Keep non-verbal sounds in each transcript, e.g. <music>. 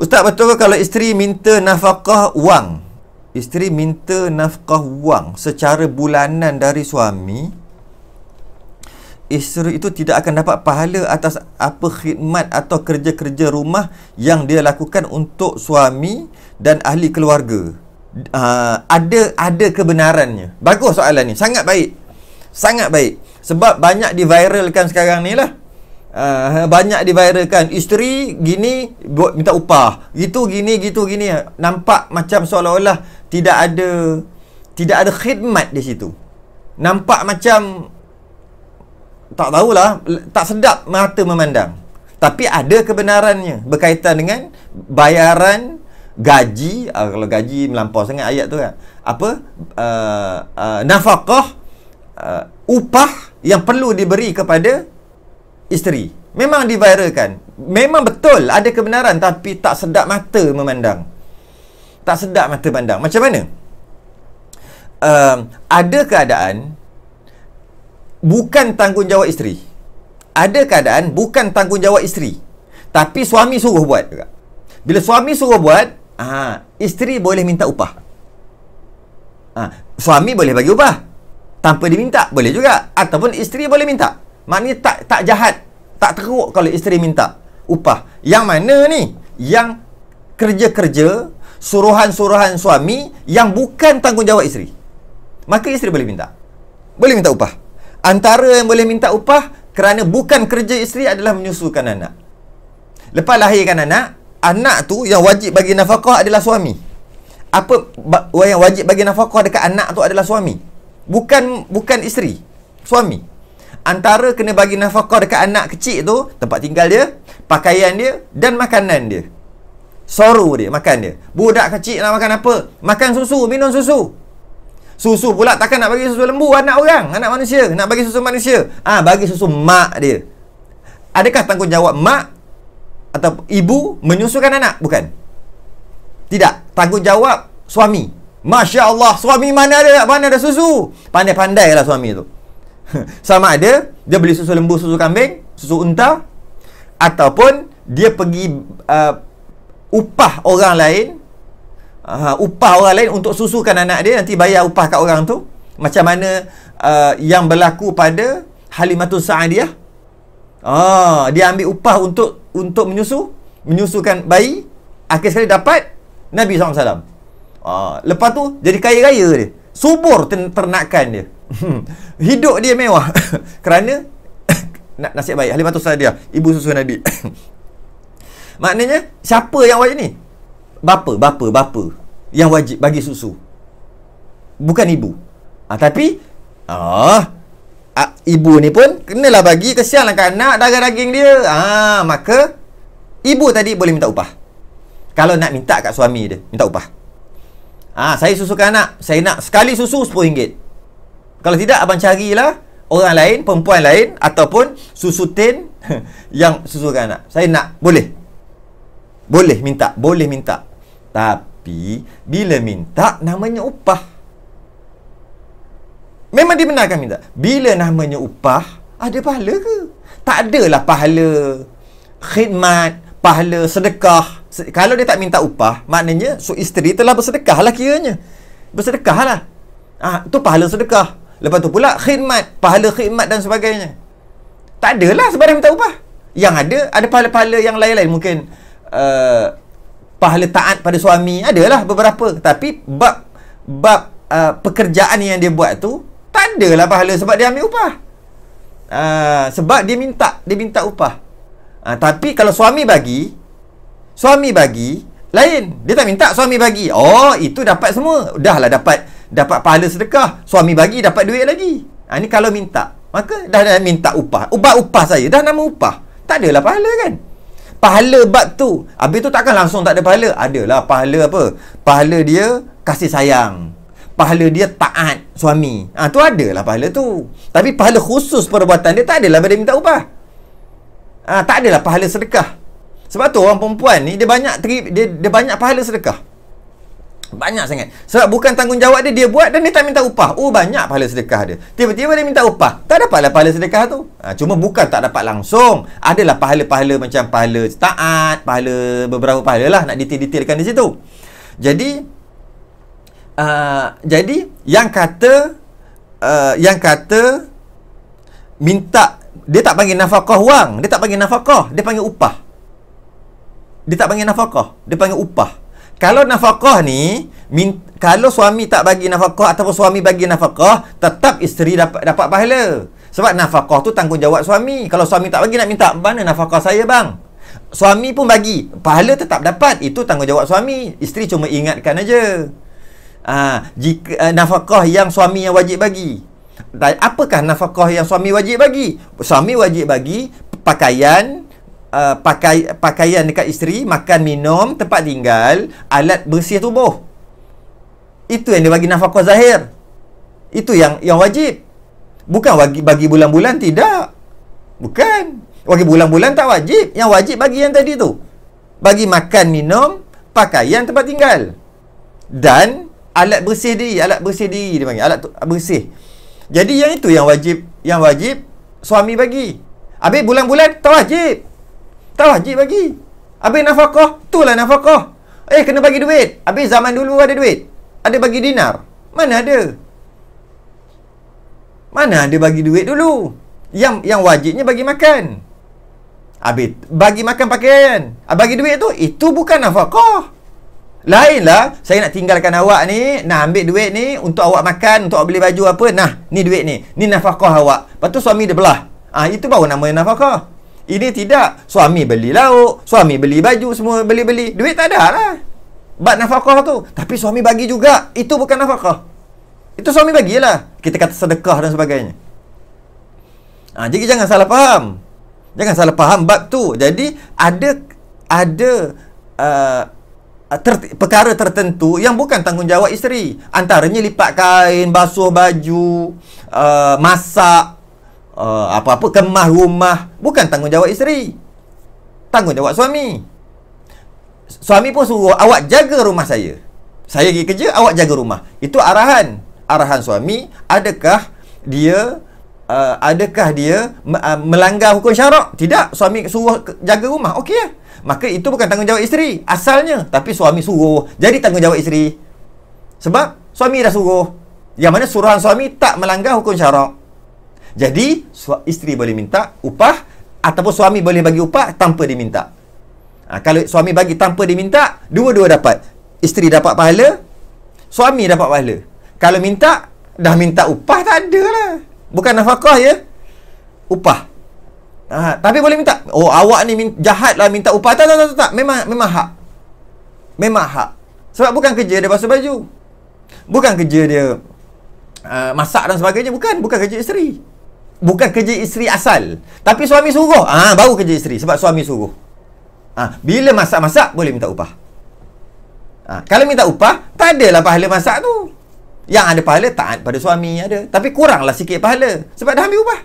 Ustaz ke kalau isteri minta nafkah wang? Isteri minta nafkah wang secara bulanan dari suami Isteri itu tidak akan dapat pahala atas apa khidmat atau kerja-kerja rumah Yang dia lakukan untuk suami dan ahli keluarga uh, ada ada kebenarannya Bagus soalan ni, sangat baik Sangat baik Sebab banyak diviralkan sekarang ni lah uh, banyak diviralkan isteri gini buat minta upah gitu gini gitu gini nampak macam seolah-olah tidak ada tidak ada khidmat di situ nampak macam tak tahulah tak sedap mata memandang tapi ada kebenarannya berkaitan dengan bayaran gaji uh, kalau gaji melampau sangat ayat tu kan apa uh, uh, nafkah uh, upah yang perlu diberi kepada isteri. Memang diviralkan. Memang betul ada kebenaran tapi tak sedap mata memandang. Tak sedap mata pandang. Macam mana? Um, ada keadaan bukan tanggungjawab isteri. Ada keadaan bukan tanggungjawab isteri. Tapi suami suruh buat. Bila suami suruh buat, ah isteri boleh minta upah. Ah suami boleh bagi upah. Tanpa diminta boleh juga ataupun isteri boleh minta. Maknanya tak tak jahat tak teruk kalau isteri minta upah yang mana ni yang kerja-kerja suruhan-suruhan suami yang bukan tanggungjawab isteri maka isteri boleh minta boleh minta upah antara yang boleh minta upah kerana bukan kerja isteri adalah menyusukan anak lepas lahirkan anak anak tu yang wajib bagi nafkah adalah suami apa yang wajib bagi nafkah dekat anak tu adalah suami bukan bukan isteri suami antara kena bagi nafkah dekat anak kecil tu tempat tinggal dia pakaian dia dan makanan dia soru dia makan dia budak kecil nak makan apa makan susu minum susu susu pula takkan nak bagi susu lembu anak orang anak manusia nak bagi susu manusia ah ha, bagi susu mak dia adakah tanggungjawab mak atau ibu menyusukan anak bukan tidak tanggungjawab suami Masya Allah Suami mana ada Mana ada susu Pandai-pandailah suami tu <laughs> sama ada dia beli susu lembu, susu kambing, susu unta ataupun dia pergi uh, upah orang lain uh, upah orang lain untuk susukan anak dia nanti bayar upah kat orang tu macam mana uh, yang berlaku pada Halimatul Sa'adiyah oh, dia ambil upah untuk untuk menyusu menyusukan bayi akhir sekali dapat Nabi SAW uh, ah, lepas tu jadi kaya-kaya dia subur ternakan dia Hmm. hidup dia mewah <laughs> kerana <coughs> nasib baik Halimah Tosa dia ibu susu Nabi <coughs> maknanya siapa yang wajib ni bapa bapa bapa yang wajib bagi susu bukan ibu ha, tapi ah ha, ibu ni pun kenalah bagi kesianlah kan anak darah daging dia ah ha, maka ibu tadi boleh minta upah kalau nak minta kat suami dia minta upah ah ha, saya susukan anak saya nak sekali susu RM10 kalau tidak abang carilah orang lain, perempuan lain ataupun susutin <laughs> yang susukan anak. Saya nak, boleh. Boleh minta, boleh minta. Tapi bila minta namanya upah. Memang dibenarkan minta. Bila namanya upah, ada pahala ke? Tak adalah pahala khidmat, pahala sedekah. Kalau dia tak minta upah, maknanya so isteri telah bersedekah lah kiranya. Bersedekah lah. Ah, ha, itu pahala sedekah. Lepas tu pula khidmat, pahala khidmat dan sebagainya. Tak adalah sebarang minta upah. Yang ada, ada pahala-pahala yang lain-lain. Mungkin uh, pahala taat pada suami, adalah beberapa. Tapi bab bab uh, pekerjaan yang dia buat tu, tak adalah pahala sebab dia ambil upah. Uh, sebab dia minta, dia minta upah. Uh, tapi kalau suami bagi, suami bagi, lain. Dia tak minta suami bagi. Oh, itu dapat semua. Dah lah dapat dapat pahala sedekah suami bagi dapat duit lagi ha, ni kalau minta maka dah, dah minta upah ubat upah saya dah nama upah tak adalah pahala kan pahala bab tu habis tu takkan langsung tak ada pahala adalah pahala apa pahala dia kasih sayang pahala dia taat suami ha, tu adalah pahala tu tapi pahala khusus perbuatan dia tak adalah pada minta upah ha, tak adalah pahala sedekah sebab tu orang perempuan ni dia banyak teri, dia, dia banyak pahala sedekah banyak sangat sebab bukan tanggungjawab dia dia buat dan dia tak minta upah oh banyak pahala sedekah dia tiba-tiba dia minta upah tak dapat lah pahala sedekah tu ha, cuma bukan tak dapat langsung adalah pahala-pahala macam pahala taat pahala beberapa pahala lah nak detail-detailkan di situ jadi uh, jadi yang kata uh, yang kata minta dia tak panggil nafkah wang dia tak panggil nafkah dia panggil upah dia tak panggil nafkah dia panggil upah kalau nafkah ni min, kalau suami tak bagi nafkah ataupun suami bagi nafkah tetap isteri dapat dapat pahala sebab nafkah tu tanggungjawab suami kalau suami tak bagi nak minta mana nafkah saya bang suami pun bagi pahala tetap dapat itu tanggungjawab suami isteri cuma ingatkan aja ah jika uh, nafkah yang suami yang wajib bagi apakah nafkah yang suami wajib bagi suami wajib bagi pakaian uh, pakai pakaian dekat isteri, makan minum, tempat tinggal, alat bersih tubuh. Itu yang dia bagi nafkah zahir. Itu yang yang wajib. Bukan bagi, bagi bulan-bulan tidak. Bukan. Bagi bulan-bulan tak wajib. Yang wajib bagi yang tadi tu. Bagi makan, minum, pakaian, tempat tinggal. Dan alat bersih diri, alat bersih diri dia panggil, alat tu, bersih. Jadi yang itu yang wajib, yang wajib suami bagi. Habis bulan-bulan tak wajib. Tak wajib bagi. Habis nafkah, itulah nafkah. Eh, kena bagi duit. Habis zaman dulu ada duit. Ada bagi dinar. Mana ada? Mana ada bagi duit dulu? Yang yang wajibnya bagi makan. Habis bagi makan pakaian. Ah, bagi duit tu, itu bukan nafkah. Lainlah, saya nak tinggalkan awak ni, nak ambil duit ni untuk awak makan, untuk awak beli baju apa. Nah, ni duit ni. Ni nafkah awak. Lepas tu suami dia belah. Ah ha, itu baru nama nafkah. Ini tidak. Suami beli lauk, suami beli baju, semua beli-beli. Duit tak ada lah. Bat nafkah tu. Tapi suami bagi juga. Itu bukan nafkah. Itu suami bagilah. Kita kata sedekah dan sebagainya. Ha, jadi jangan salah faham. Jangan salah faham bab tu. Jadi ada ada uh, ter, perkara tertentu yang bukan tanggungjawab isteri. Antaranya lipat kain, basuh baju, uh, masak, uh, apa-apa kemah rumah bukan tanggungjawab isteri tanggungjawab suami suami pun suruh awak jaga rumah saya saya pergi kerja awak jaga rumah itu arahan arahan suami adakah dia uh, adakah dia uh, melanggar hukum syarak tidak suami suruh jaga rumah okey ya? maka itu bukan tanggungjawab isteri asalnya tapi suami suruh jadi tanggungjawab isteri sebab suami dah suruh yang mana suruhan suami tak melanggar hukum syarak jadi, isteri boleh minta upah ataupun suami boleh bagi upah tanpa diminta. Ha, kalau suami bagi tanpa diminta, dua-dua dapat. Isteri dapat pahala, suami dapat pahala. Kalau minta, dah minta upah tak ada lah. Bukan nafkah ya. Upah. Ha, tapi boleh minta. Oh, awak ni jahat lah minta upah. Tak, tak, tak, tak, tak. Memang, memang hak. Memang hak. Sebab bukan kerja dia basuh baju. Bukan kerja dia uh, masak dan sebagainya. Bukan. Bukan kerja isteri bukan kerja isteri asal tapi suami suruh ah ha, baru kerja isteri sebab suami suruh ah ha, bila masak-masak boleh minta upah ha, kalau minta upah tak adalah pahala masak tu yang ada pahala taat pada suami ada tapi kuranglah sikit pahala sebab dah ambil upah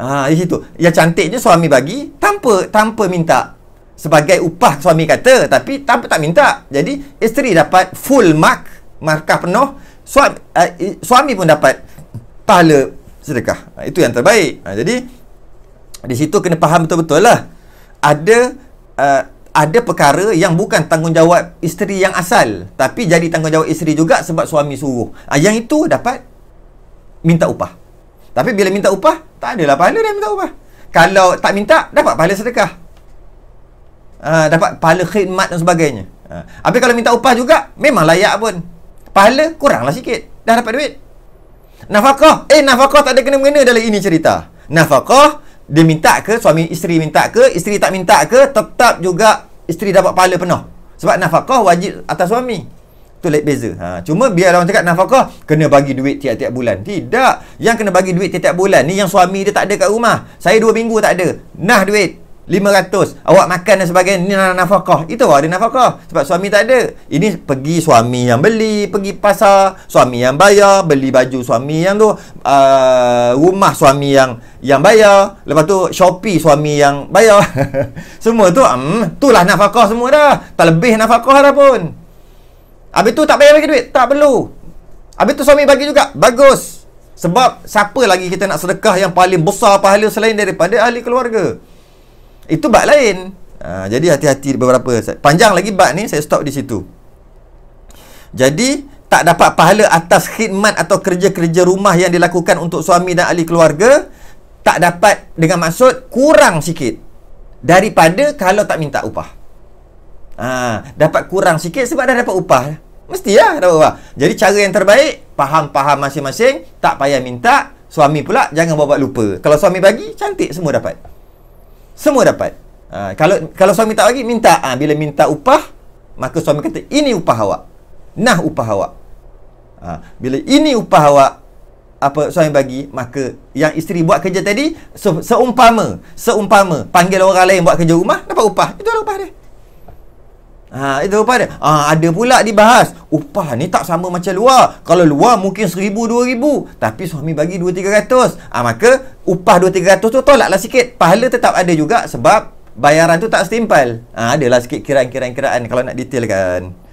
ah ha, di situ yang cantiknya suami bagi tanpa tanpa minta sebagai upah suami kata tapi tanpa tak minta jadi isteri dapat full mark markah penuh suami, uh, suami pun dapat pahala sedekah. Ha, itu yang terbaik. Ha, jadi di situ kena faham betul-betul lah. Ada uh, ada perkara yang bukan tanggungjawab isteri yang asal tapi jadi tanggungjawab isteri juga sebab suami suruh. Ha, yang itu dapat minta upah. Tapi bila minta upah, tak adalah pahala dia minta upah. Kalau tak minta, dapat pahala sedekah. Ha, dapat pahala khidmat dan sebagainya. Ha. Habis kalau minta upah juga, memang layak pun. Pahala kuranglah sikit. Dah dapat duit. Nafkah, eh nafkah tak ada kena-mengena dalam ini cerita. Nafkah dia minta ke suami isteri minta ke isteri tak minta ke tetap juga isteri dapat pahala penuh. Sebab nafkah wajib atas suami. Tu lain beza. Ha, cuma biar orang cakap nafkah kena bagi duit tiap-tiap bulan. Tidak. Yang kena bagi duit tiap-tiap bulan ni yang suami dia tak ada kat rumah. Saya dua minggu tak ada. Nah duit. 500 awak makan dan sebagainya ni nak nafkah itu ada nafkah sebab suami tak ada ini pergi suami yang beli pergi pasar suami yang bayar beli baju suami yang tu uh, rumah suami yang yang bayar lepas tu Shopee suami yang bayar <laughs> semua tu um, itulah nafkah semua dah tak lebih nafkah dah pun habis tu tak payah bagi duit tak perlu habis tu suami bagi juga bagus sebab siapa lagi kita nak sedekah yang paling besar pahala selain daripada ahli keluarga itu bab lain. Ha, jadi hati-hati beberapa. Panjang lagi bab ni saya stop di situ. Jadi tak dapat pahala atas khidmat atau kerja-kerja rumah yang dilakukan untuk suami dan ahli keluarga tak dapat dengan maksud kurang sikit daripada kalau tak minta upah. Ha, dapat kurang sikit sebab dah dapat upah. Mesti lah dapat upah. Jadi cara yang terbaik, faham-faham masing-masing, tak payah minta, suami pula jangan buat-buat lupa. Kalau suami bagi, cantik semua dapat semua dapat. Uh, kalau kalau suami tak bagi minta uh, bila minta upah maka suami kata ini upah awak. Nah upah awak. Uh, bila ini upah awak apa suami bagi maka yang isteri buat kerja tadi se- seumpama seumpama panggil orang lain buat kerja rumah dapat upah. Itu adalah upah dia. Ha, itu upah dia. Ha, ada pula dibahas. Upah ni tak sama macam luar. Kalau luar mungkin seribu, dua ribu. Tapi suami bagi dua, tiga ratus. Ha, maka upah dua, tiga ratus tu tolaklah sikit. Pahala tetap ada juga sebab bayaran tu tak setimpal. Ha, adalah sikit kiraan-kiraan kiraan kalau nak detailkan.